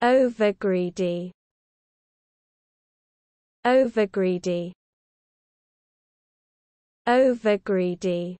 Overgreedy Overgreedy Overgreedy